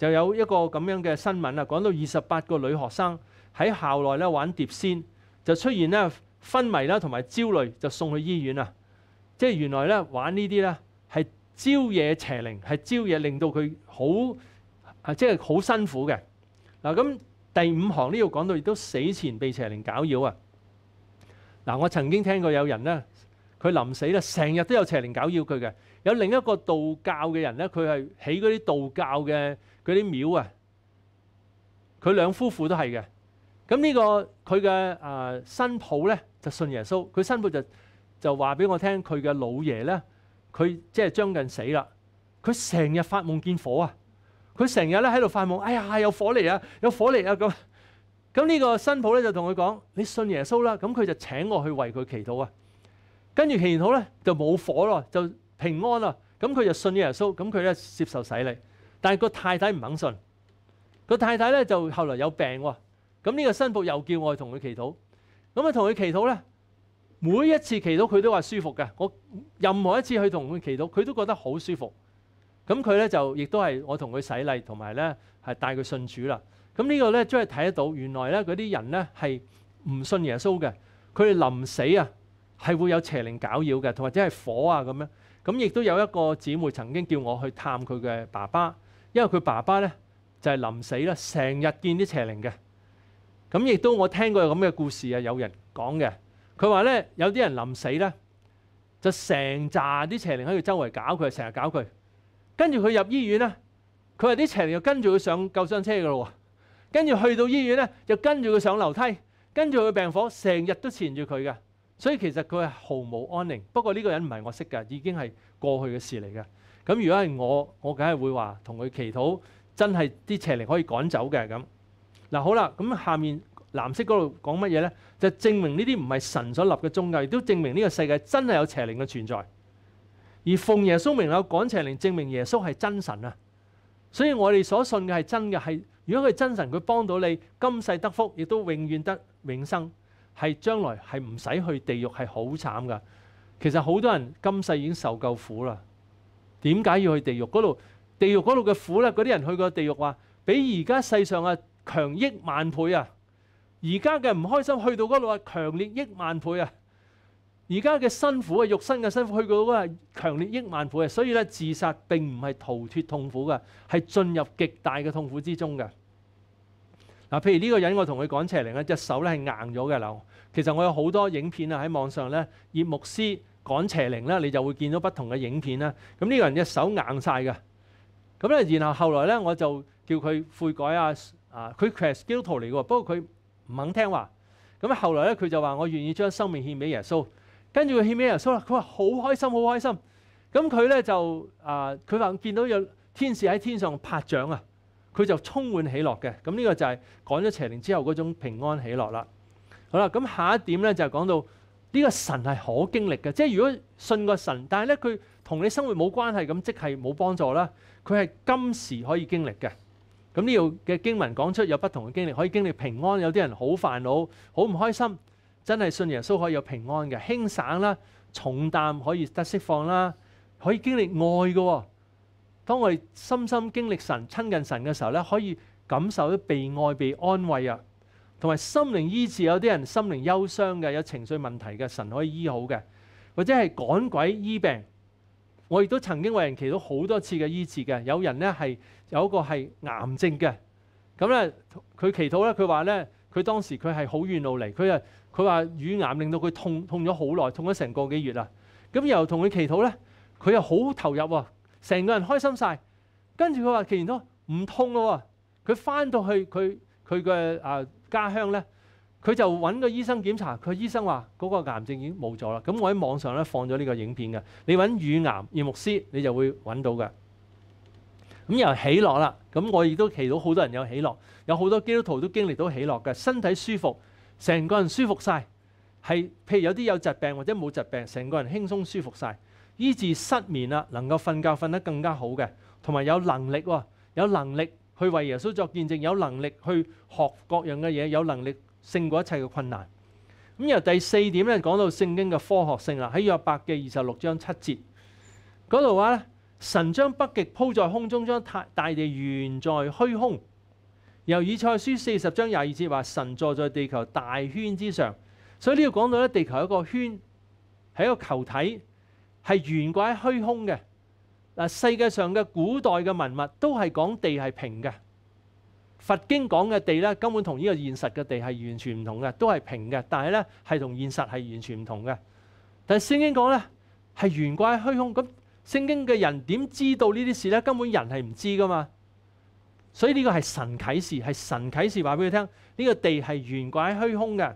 就有一個咁樣嘅新聞啊，講到二十八個女學生喺校內咧玩碟仙，就出現咧昏迷啦，同埋焦慮，就送去醫院啊。即係原來咧玩呢啲咧係招惹邪靈，係招惹令到佢好啊，即係好辛苦嘅嗱。咁第五行呢，度講到亦都死前被邪靈搞擾啊。嗱，我曾經聽過有人咧，佢臨死咧，成日都有邪靈搞擾佢嘅。有另一個道教嘅人咧，佢係起嗰啲道教嘅。佢啲廟啊，佢兩夫婦都係嘅。咁呢個佢嘅啊新抱咧就信耶穌，佢新抱就就話俾我聽，佢嘅老爺咧佢即係將近死啦，佢成日發夢見火啊，佢成日咧喺度發夢，哎呀有火嚟啊，有火嚟啊咁。咁呢個新抱咧就同佢講：你信耶穌啦。咁佢就請我去為佢祈禱啊。跟住祈完禱咧就冇火咯，就平安啦。咁佢就信耶穌，咁佢咧接受洗力。但系個太太唔肯信，個太太咧就後來有病喎。咁呢個新婦又叫我同佢祈禱，咁啊同佢祈禱咧，每一次祈禱佢都話舒服嘅。我任何一次去同佢祈禱，佢都覺得好舒服。咁佢咧就亦都係我同佢洗禮，同埋咧係帶佢信主啦。咁呢個咧真系睇得到，原來咧嗰啲人咧係唔信耶穌嘅，佢哋臨死啊係會有邪靈攪擾嘅，同或者係火啊咁樣。咁亦都有一個姊妹曾經叫我去探佢嘅爸爸。因為佢爸爸咧就係臨死啦，成日見啲邪靈嘅。咁亦都我聽過咁嘅故事啊，有人講嘅。佢話咧有啲人臨死咧就成扎啲邪靈喺佢周圍搞佢，成日搞佢。跟住佢入醫院咧，佢話啲邪靈又跟住佢上救傷車噶喎。跟住去到醫院咧，就跟住佢上樓梯，跟住佢病火，成日都纏住佢嘅。所以其實佢係毫無安寧。不過呢個人唔係我識嘅，已經係過去嘅事嚟嘅。咁如果係我，我梗係會話同佢祈禱，真係啲邪靈可以趕走嘅咁嗱。好啦，咁下面藍色嗰度講乜嘢呢？就證明呢啲唔係神所立嘅宗教，亦都證明呢個世界真係有邪靈嘅存在。而奉耶穌名有趕邪靈，證明耶穌係真神啊！所以我哋所信嘅係真嘅係，如果佢真神，佢幫到你今世得福，亦都永遠得永生，係將來係唔使去地獄係好慘噶。其實好多人今世已經受夠苦啦。點解要去地獄嗰度？地獄嗰度嘅苦咧，嗰啲人去過地獄話，比而家世上啊強億萬倍啊！而家嘅唔開心，去到嗰度啊強烈億萬倍啊！而家嘅辛苦啊，肉身嘅辛苦，去到嗰度啊強烈億萬倍啊！所以咧，自殺並唔係逃脫痛苦嘅，係進入極大嘅痛苦之中嘅。嗱，譬如呢個人，我同佢講邪靈啊隻手咧係硬咗嘅嗱。其實我有好多影片啊喺網上咧，以牧師。趕邪靈咧，你就會見到不同嘅影片啦。咁呢個人嘅手硬晒嘅，咁咧，然後後來咧，我就叫佢悔改啊！啊，佢 c h s 基督徒嚟嘅，不過佢唔肯聽話。咁後來咧，佢就話：我願意將生命獻俾耶穌。跟住佢獻俾耶穌啦，佢話好開心，好開心。咁佢咧就啊，佢話見到有天使喺天上拍掌啊，佢就充滿喜樂嘅。咁呢個就係趕咗邪靈之後嗰種平安喜樂啦。好啦，咁下一點咧就係講到。呢個神係可經歷嘅，即係如果信個神，但係咧佢同你生活冇關係，咁即係冇幫助啦。佢係今時可以經歷嘅。咁呢度嘅經文講出有不同嘅經歷，可以經歷平安，有啲人好煩惱，好唔開心。真係信耶穌可以有平安嘅輕省啦，重擔可以得釋放啦，可以經歷愛嘅。當我哋深深經歷神、親近神嘅時候咧，可以感受到被愛、被安慰啊！同埋心靈醫治，有啲人心靈憂傷嘅，有情緒問題嘅神可以醫好嘅，或者係趕鬼醫病。我亦都曾經為人祈祷好多次嘅醫治嘅。有人咧係有一個係癌症嘅咁咧，佢祈禱咧，佢話咧，佢當時佢係好遠路嚟，佢啊佢話乳癌令到佢痛痛咗好耐，痛咗成個幾月啦。咁又同佢祈禱咧，佢又好投入喎，成個人開心晒，跟住佢話祈完都唔痛啦喎，佢翻到去佢佢嘅啊。家鄉咧，佢就揾個醫生檢查，佢醫生話嗰個癌症已經冇咗啦。咁我喺網上咧放咗呢個影片嘅，你揾乳癌葉牧師你就會揾到嘅。咁又喜樂啦，咁我亦都祈到好多人有喜樂，有好多基督徒都經歷到喜樂嘅身體舒服，成個人舒服晒。係譬如有啲有疾病或者冇疾病，成個人輕鬆舒服晒。醫治失眠啦，能夠瞓覺瞓得更加好嘅，同埋有能力喎，有能力。去為耶穌作見證，有能力去學各樣嘅嘢，有能力勝過一切嘅困難。咁由第四點咧講到聖經嘅科學性啦，喺約伯記二十六章七節嗰度話咧，神將北極鋪在空中，將太大地懸在虛空。由以賽書四十章廿二節話，神坐在地球大圈之上，所以呢度講到咧，地球一個圈，係一個球體，係掛喺虛空嘅。嗱，世界上嘅古代嘅文物都係講地係平嘅。佛經講嘅地咧，根本同呢個現實嘅地係完全唔同嘅，都係平嘅。但係咧，係同現實係完全唔同嘅。但係聖經講咧係掛喺虛空咁，聖經嘅人點知道呢啲事咧？根本人係唔知噶嘛。所以呢個係神啟示，係神啟示話俾佢聽呢個地係掛喺虛空嘅。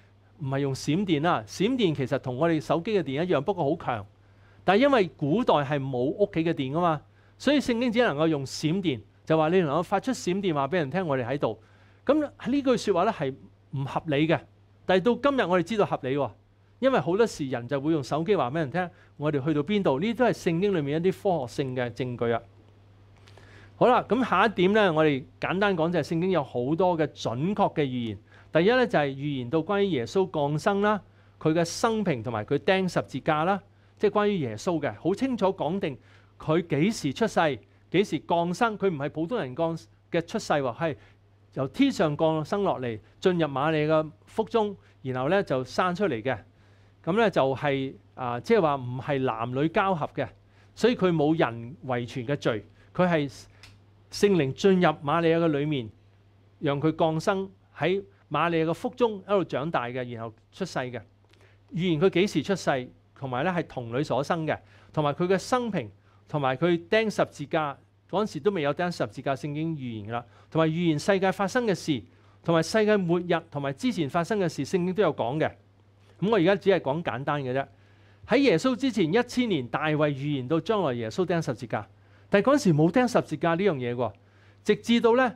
唔系用闪电啦，闪电其实同我哋手机嘅电一样，不过好强。但系因为古代系冇屋企嘅电噶嘛，所以圣经只能够用闪电，就话你能够发出闪电话俾人听，我哋喺度。咁呢句说话咧系唔合理嘅，但系到今日我哋知道合理，因为好多时人就会用手机话俾人听，我哋去到边度。呢啲都系圣经里面一啲科学性嘅证据啊。好啦，咁下一点咧，我哋简单讲就系圣经有好多嘅准确嘅预言。第一咧就係預言到關於耶穌降生啦，佢嘅生平同埋佢釘十字架啦，即係關於耶穌嘅，好清楚講定佢幾時出世，幾時降生，佢唔係普通人降嘅出世喎，係由天上降生落嚟，進入瑪利嘅腹中，然後咧就生出嚟嘅。咁咧就係啊，即係話唔係男女交合嘅，所以佢冇人遺傳嘅罪，佢係聖靈進入瑪利亞嘅裏面，讓佢降生喺。马利亚嘅腹中一路长大嘅，然后出世嘅，预言佢几时出世，同埋咧系童女所生嘅，同埋佢嘅生平，同埋佢钉十字架嗰阵时都未有钉十字架，圣经预言啦，同埋预言世界发生嘅事，同埋世界末日，同埋之前发生嘅事，圣经都有讲嘅。咁我而家只系讲简单嘅啫。喺耶稣之前一千年，大卫预言到将来耶稣钉十字架，但系嗰阵时冇钉十字架呢样嘢喎，直至到咧。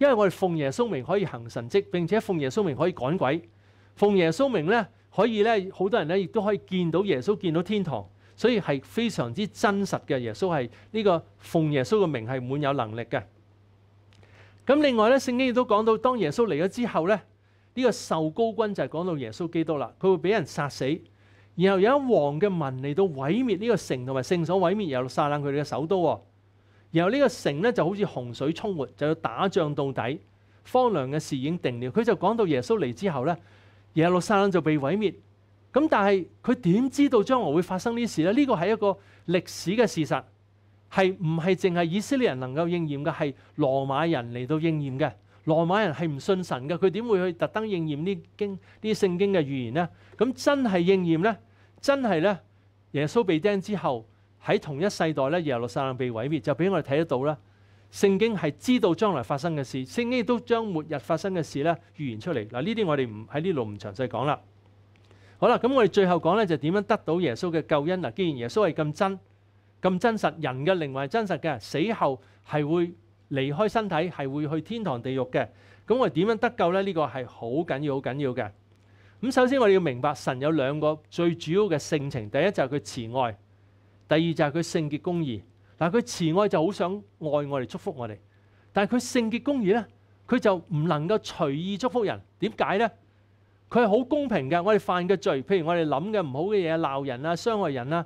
因為我哋奉耶穌名可以行神迹，並且奉耶穌名可以趕鬼。奉耶穌名咧，可以咧，好多人咧亦都可以見到耶穌，見到天堂，所以係非常之真實嘅。耶穌係呢個奉耶穌嘅名係滿有能力嘅。咁另外咧，聖經亦都講到，當耶穌嚟咗之後咧，呢個受高君就係講到耶穌基督啦，佢會俾人殺死，然後有一王嘅民嚟到毀滅呢個城，同埋聖所毀滅，又殺烂佢哋嘅首都喎。然后呢个城咧就好似洪水冲没，就要打仗到底。荒凉嘅事已经定了，佢就讲到耶稣嚟之后咧，耶路撒冷就被毁灭。咁但系佢点知道将来会发生呢事咧？呢个系一个历史嘅事实，系唔系净系以色列人能够应验嘅，系罗马人嚟到应验嘅。罗马人系唔信神嘅，佢点会去特登应验呢经呢圣经嘅预言呢？咁真系应验咧？真系咧？耶稣被钉之后。喺同一世代咧，耶路撒冷被毀滅，就俾我哋睇得到啦。聖經係知道將來發生嘅事，聖經亦都將末日發生嘅事咧預言出嚟嗱。呢啲我哋唔喺呢度唔詳細講啦。好啦，咁我哋最後講咧就點樣得到耶穌嘅救恩嗱。既然耶穌係咁真咁真實，人嘅靈魂係真實嘅，死後係會離開身體，係會去天堂地獄嘅。咁我哋點樣得救咧？呢個係好緊要好緊要嘅。咁首先我哋要明白神有兩個最主要嘅性情，第一就係佢慈愛。第二就係佢聖潔公義，嗱佢慈愛就好想愛我哋祝福我哋，但係佢聖潔公義咧，佢就唔能夠隨意祝福人。點解咧？佢係好公平嘅。我哋犯嘅罪，譬如我哋諗嘅唔好嘅嘢鬧人啊，傷害人啊，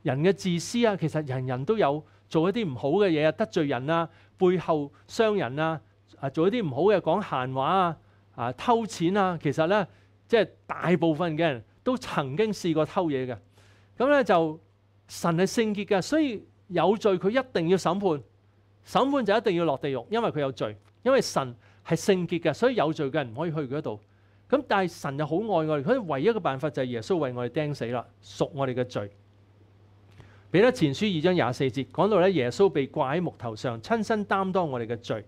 人嘅自私啊，其實人人都有做一啲唔好嘅嘢啊，得罪人啊，背後傷人啊，啊做一啲唔好嘅講閒話啊，啊偷錢啊，其實咧即係大部分嘅人都曾經試過偷嘢嘅咁咧就。神系圣洁嘅，所以有罪佢一定要审判，审判就一定要落地狱，因为佢有罪。因为神系圣洁嘅，所以有罪嘅人唔可以去佢嗰度。咁但系神又好爱我哋，佢唯一嘅办法就系耶稣为我哋钉死啦，赎我哋嘅罪。彼得前书二章廿四节讲到咧，耶稣被挂喺木头上，亲身担当我哋嘅罪，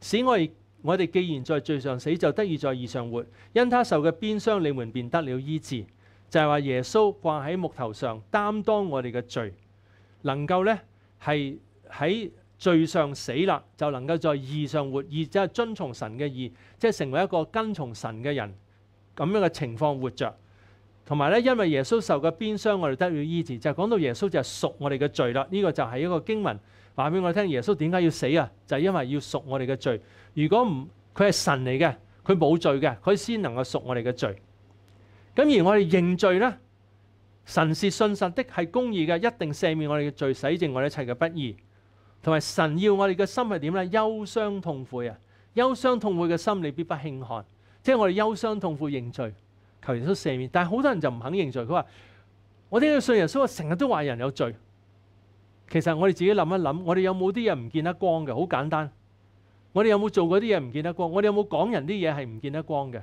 使我哋我哋既然在罪上死，就得以在义上活，因他受嘅鞭伤，你们便得了医治。就係話耶穌掛喺木頭上，擔當我哋嘅罪，能夠咧係喺罪上死啦，就能夠在義上活，義即係遵從神嘅義，即係成為一個跟從神嘅人咁樣嘅情況活着。同埋咧，因為耶穌受嘅鞭傷，我哋得到醫治。就係講到耶穌就係贖我哋嘅罪啦。呢個就係一個經文話俾我聽，耶穌點解要死啊？就係因為要贖我哋嘅罪。如果唔佢係神嚟嘅，佢冇罪嘅，佢先能夠贖我哋嘅罪。咁而我哋认罪咧，神是信实的，系公义嘅，一定赦免我哋嘅罪，洗净我哋一切嘅不义。同埋神要我哋嘅心系点咧？忧伤痛悔啊！忧伤痛悔嘅心，你必不轻看。即系我哋忧伤痛悔认罪，求耶稣赦免。但系好多人就唔肯认罪，佢话我点到信耶稣？我成日都话人有罪。其实我哋自己谂一谂，我哋有冇啲嘢唔见得光嘅？好简单，我哋有冇做嗰啲嘢唔见得光？我哋有冇讲人啲嘢系唔见得光嘅？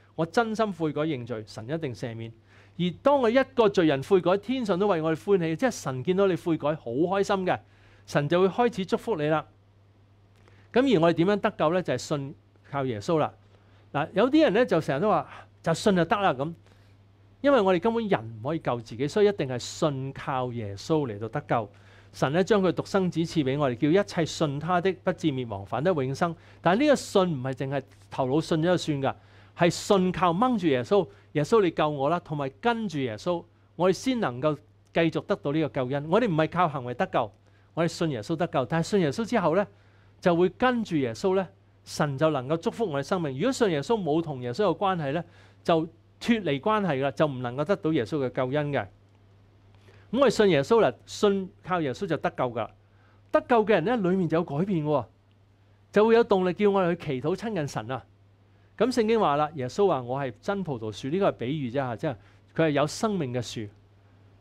我真心悔改认罪，神一定赦免。而当我一个罪人悔改，天上都为我哋欢喜，即系神见到你悔改好开心嘅，神就会开始祝福你啦。咁而我哋点样得救呢？就系信靠耶稣啦。嗱，有啲人咧就成日都话就信就得啦咁，因为我哋根本人唔可以救自己，所以一定系信靠耶稣嚟到得救。神咧将佢独生子赐俾我哋，叫一切信他的不至灭亡，反得永生。但系呢个信唔系净系头脑信咗就算噶。系信靠掹住耶穌，耶穌你救我啦，同埋跟住耶穌，我哋先能夠繼續得到呢個救恩。我哋唔係靠行為得救，我哋信耶穌得救。但係信耶穌之後咧，就會跟住耶穌咧，神就能夠祝福我哋生命。如果信耶穌冇同耶穌有關係咧，就脱離關係啦，就唔能夠得到耶穌嘅救恩嘅。我哋信耶穌啦，信靠耶穌就得救噶。得救嘅人咧，裏面就有改變嘅，就會有動力叫我哋去祈禱親近神啊。咁聖經話啦，耶穌話：我係真葡萄樹，呢個係比喻啫吓，即系佢係有生命嘅樹，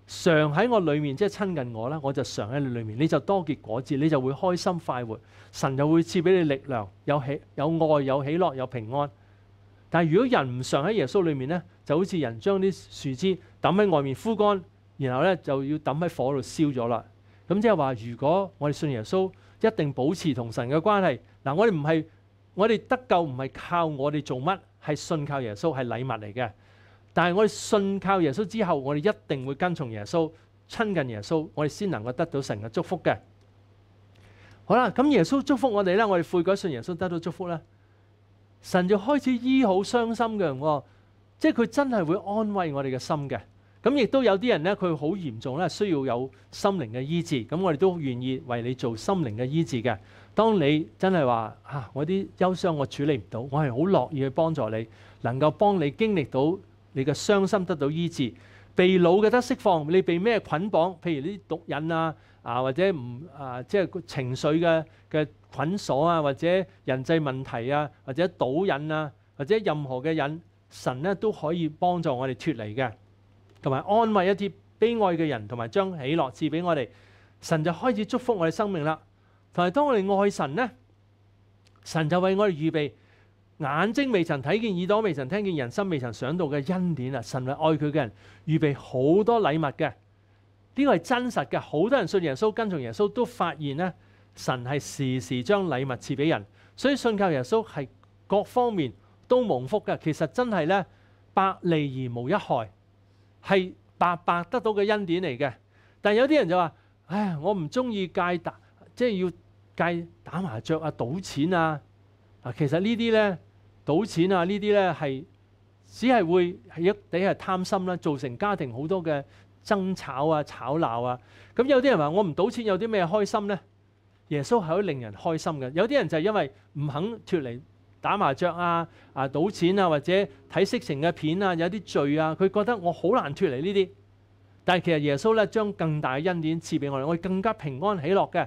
常喺我裏面，即係親近我啦，我就常喺你裏面，你就多結果子，你就會開心快活，神就會赐俾你力量，有喜有愛有喜樂有平安。但系如果人唔常喺耶穌裏面咧，就好似人將啲樹枝抌喺外面枯乾，然後咧就要抌喺火度燒咗啦。咁即係話，如果我哋信耶穌，一定保持同神嘅關係。嗱，我哋唔係。我哋得救唔系靠我哋做乜，系信靠耶稣系礼物嚟嘅。但系我哋信靠耶稣之后，我哋一定会跟从耶稣，亲近耶稣，我哋先能够得到神嘅祝福嘅。好啦，咁耶稣祝福我哋咧，我哋悔改信耶稣得到祝福咧，神就开始医好伤心嘅人，即系佢真系会安慰我哋嘅心嘅。咁亦都有啲人咧，佢好严重咧，需要有心灵嘅医治，咁我哋都愿意为你做心灵嘅医治嘅。当你真系话啊，我啲忧伤我处理唔到，我系好乐意去帮助你，能够帮你经历到你嘅伤心得到医治，被老嘅得释放，你被咩捆绑？譬如啲毒瘾啊，啊或者唔啊，即系情绪嘅嘅捆锁啊，或者人际问题啊，或者赌瘾啊，或者任何嘅瘾，神咧都可以帮助我哋脱离嘅，同埋安慰一啲悲哀嘅人，同埋将喜乐赐俾我哋，神就开始祝福我哋生命啦。同埋當我哋愛神呢，神就為我哋預備眼睛未曾睇見、耳朵未曾聽見、人心未曾想到嘅恩典啊！神為愛佢嘅人預備好多禮物嘅，呢個係真實嘅。好多人信耶穌、跟從耶穌都發現呢，神係時時將禮物赐俾人，所以信靠耶穌係各方面都蒙福嘅。其實真係呢，百利而無一害，係白白得到嘅恩典嚟嘅。但有啲人就話：，唉，我唔中意戒特。即係要計打麻雀啊、賭錢啊嗱，其實呢啲咧賭錢啊呢啲咧係只係會係一啲係貪心啦，造成家庭好多嘅爭吵啊、吵鬧啊。咁有啲人話：我唔賭錢有啲咩開心咧？耶穌係可以令人開心嘅。有啲人就係因為唔肯脱離打麻雀啊、啊賭錢啊，或者睇色情嘅片啊，有啲罪啊，佢覺得我好難脱離呢啲。但係其實耶穌咧將更大嘅恩典賜俾我哋，我哋更加平安喜樂嘅。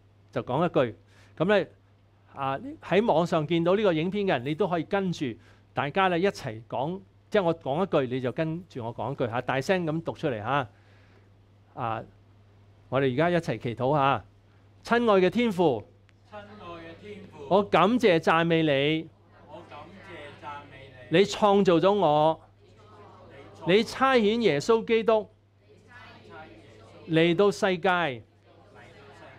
就講一句，咁咧啊喺網上見到呢個影片嘅人，你都可以跟住大家咧一齊講，即係我講一句你就跟住我講一句嚇，大聲咁讀出嚟嚇。啊，我哋而家一齊祈禱嚇，親愛嘅天父，親愛嘅天父，我感謝讚美你，我感謝讚美你，你創造咗我，你差遣耶穌基督嚟到世界。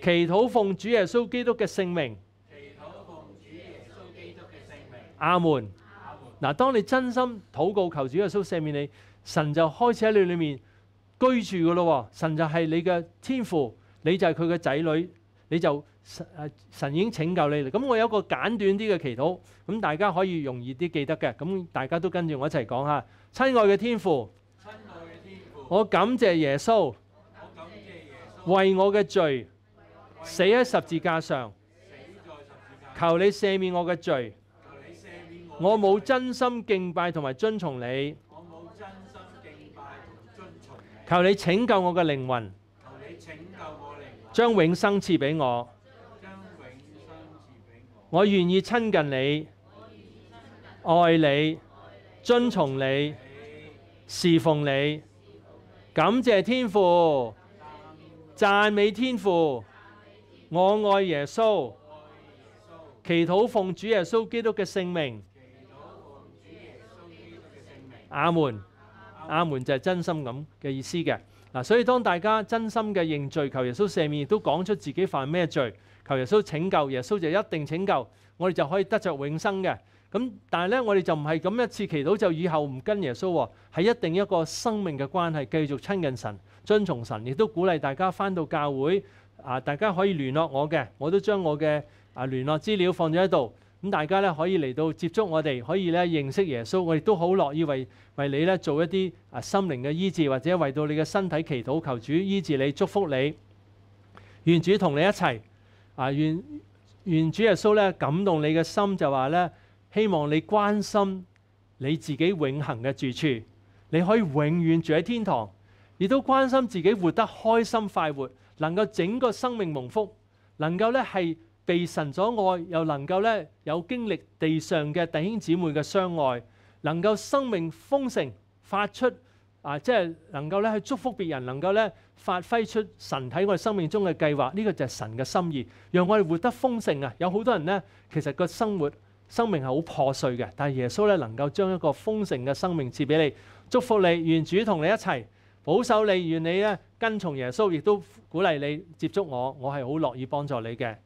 祈禱奉主耶穌基督嘅姓名。祈奉主耶基督嘅名。阿門。阿嗱，當你真心祷告求主耶穌赦免你，神就開始喺你裏面居住噶咯。神就係你嘅天父，你就係佢嘅仔女，你就神神已经拯救你。咁我有一個簡短啲嘅祈禱，咁大家可以容易啲記得嘅。咁大家都跟住我一齊講下，親愛嘅天父，亲爱嘅天父，我感谢耶稣，我感謝耶穌為我嘅罪。死喺十字架上，求你赦免我嘅罪。我冇真心敬拜同埋遵从你。求你拯救我嘅灵魂，将永生赐俾我。我愿意亲近你，爱你，遵从你，侍奉你，感谢天父，赞美天父。我爱耶稣，祈祷奉主耶稣基督嘅圣名，阿门，阿门就系真心咁嘅意思嘅嗱。所以当大家真心嘅认罪，求耶稣赦免，都讲出自己犯咩罪，求耶稣拯救，耶稣就一定拯救，我哋就可以得着永生嘅。咁但系咧，我哋就唔系咁一次祈祷就以后唔跟耶稣，系一定一个生命嘅关系，继续亲近神，遵从神，亦都鼓励大家翻到教会。啊！大家可以聯絡我嘅，我都將我嘅啊聯絡資料放咗喺度。咁大家咧可以嚟到接觸我哋，可以咧認識耶穌。我亦都好樂意為為你咧做一啲啊心靈嘅醫治，或者為到你嘅身體祈禱，求主醫治你，祝福你。願主同你一齊啊！願願主耶穌咧感動你嘅心，就話咧希望你關心你自己永恆嘅住處，你可以永遠住喺天堂，亦都關心自己活得開心快活。能够整个生命蒙福，能够咧系被神所爱，又能够咧有经历地上嘅弟兄姊妹嘅相爱，能够生命丰盛，发出啊，即系能够咧去祝福别人，能够咧发挥出神喺我哋生命中嘅计划，呢个就系神嘅心意，让我哋活得丰盛啊！有好多人咧，其实个生活生命系好破碎嘅，但系耶稣咧能够将一个丰盛嘅生命赐俾你，祝福你，愿主同你一齐。保守利愿你咧，跟从耶稣，亦都鼓励你接触我，我系好乐意帮助你嘅。